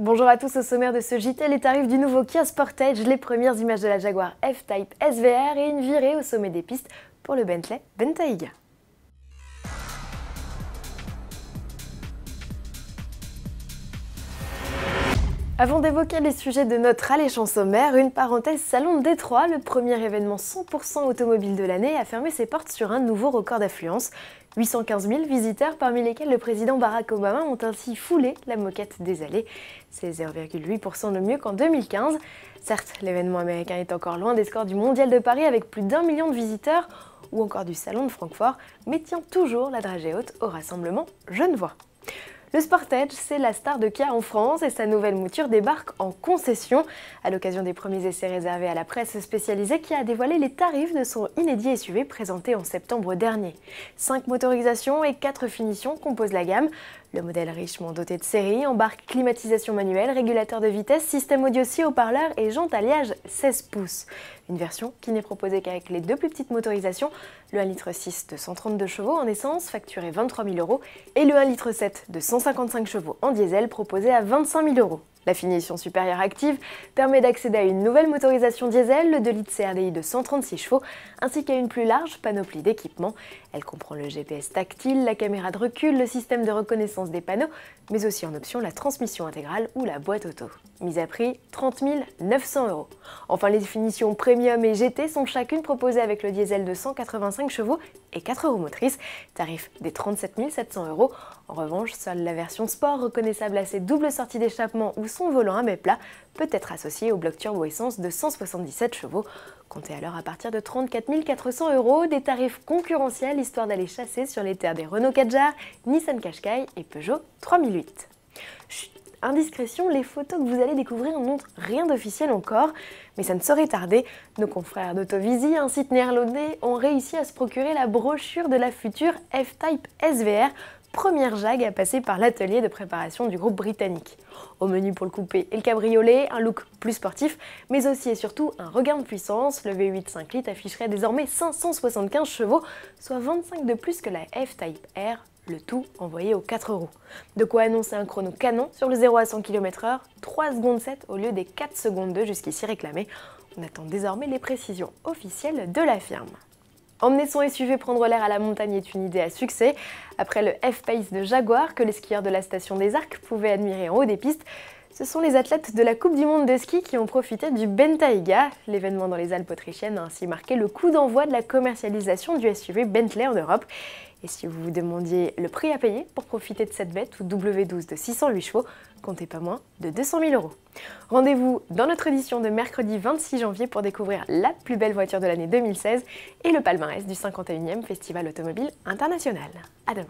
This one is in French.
Bonjour à tous, au sommaire de ce JT, les tarifs du nouveau Kia Sportage, les premières images de la Jaguar F-Type SVR et une virée au sommet des pistes pour le Bentley Bentayga. Avant d'évoquer les sujets de notre allée sommaire, une parenthèse Salon de Détroit, le premier événement 100% automobile de l'année, a fermé ses portes sur un nouveau record d'affluence. 815 000 visiteurs, parmi lesquels le président Barack Obama ont ainsi foulé la moquette des allées. C'est 0,8% de mieux qu'en 2015. Certes, l'événement américain est encore loin des scores du Mondial de Paris avec plus d'un million de visiteurs ou encore du Salon de Francfort, mais tient toujours la dragée haute au rassemblement genevois. Le Sportage, c'est la star de Kia en France et sa nouvelle mouture débarque en concession. À l'occasion des premiers essais réservés à la presse spécialisée, qui a dévoilé les tarifs de son inédit SUV présenté en septembre dernier. Cinq motorisations et quatre finitions composent la gamme. Le modèle richement doté de série embarque climatisation manuelle, régulateur de vitesse, système audio 6 haut-parleur et jante alliage 16 pouces. Une version qui n'est proposée qu'avec les deux plus petites motorisations, le 1,6 litre de 132 chevaux en essence, facturé 23 000 euros, et le 1,7 litre de 155 chevaux en diesel, proposé à 25 000 euros. La finition supérieure active permet d'accéder à une nouvelle motorisation diesel, le 2 litres CRDI de 136 chevaux, ainsi qu'à une plus large panoplie d'équipements. Elle comprend le GPS tactile, la caméra de recul, le système de reconnaissance des panneaux, mais aussi en option la transmission intégrale ou la boîte auto mise à prix 30 900 euros. Enfin, les définitions Premium et GT sont chacune proposées avec le diesel de 185 chevaux et 4 roues motrices, tarif des 37 700 euros. En revanche, seule la version sport reconnaissable à ses doubles sorties d'échappement ou son volant à mes plats peut être associée au bloc turbo essence de 177 chevaux. Comptez alors à partir de 34 400 euros des tarifs concurrentiels histoire d'aller chasser sur les terres des Renault Kadjar, Nissan Qashqai et Peugeot 3008. Chut indiscrétion, les photos que vous allez découvrir n'ont rien d'officiel encore, mais ça ne saurait tarder. Nos confrères d'Autovisi, un site néerlandais, ont réussi à se procurer la brochure de la future F-Type SVR, première Jague à passer par l'atelier de préparation du groupe britannique. Au menu pour le coupé et le cabriolet, un look plus sportif, mais aussi et surtout un regain de puissance, le V8 5 litres afficherait désormais 575 chevaux, soit 25 de plus que la F-Type R le tout envoyé aux 4 roues. De quoi annoncer un chrono canon sur le 0 à 100 km/h, 3 secondes 7 au lieu des 4 secondes 2 jusqu'ici réclamées. On attend désormais les précisions officielles de la firme. Emmener son SUV prendre l'air à la montagne est une idée à succès. Après le F-Pace de Jaguar que les skieurs de la station des Arcs pouvaient admirer en haut des pistes, ce sont les athlètes de la Coupe du Monde de ski qui ont profité du Bentayga. L'événement dans les Alpes autrichiennes a ainsi marqué le coup d'envoi de la commercialisation du SUV Bentley en Europe. Et si vous vous demandiez le prix à payer pour profiter de cette bête ou W12 de 608 chevaux, comptez pas moins de 200 000 euros. Rendez-vous dans notre édition de mercredi 26 janvier pour découvrir la plus belle voiture de l'année 2016 et le palmarès du 51e Festival automobile international. À demain.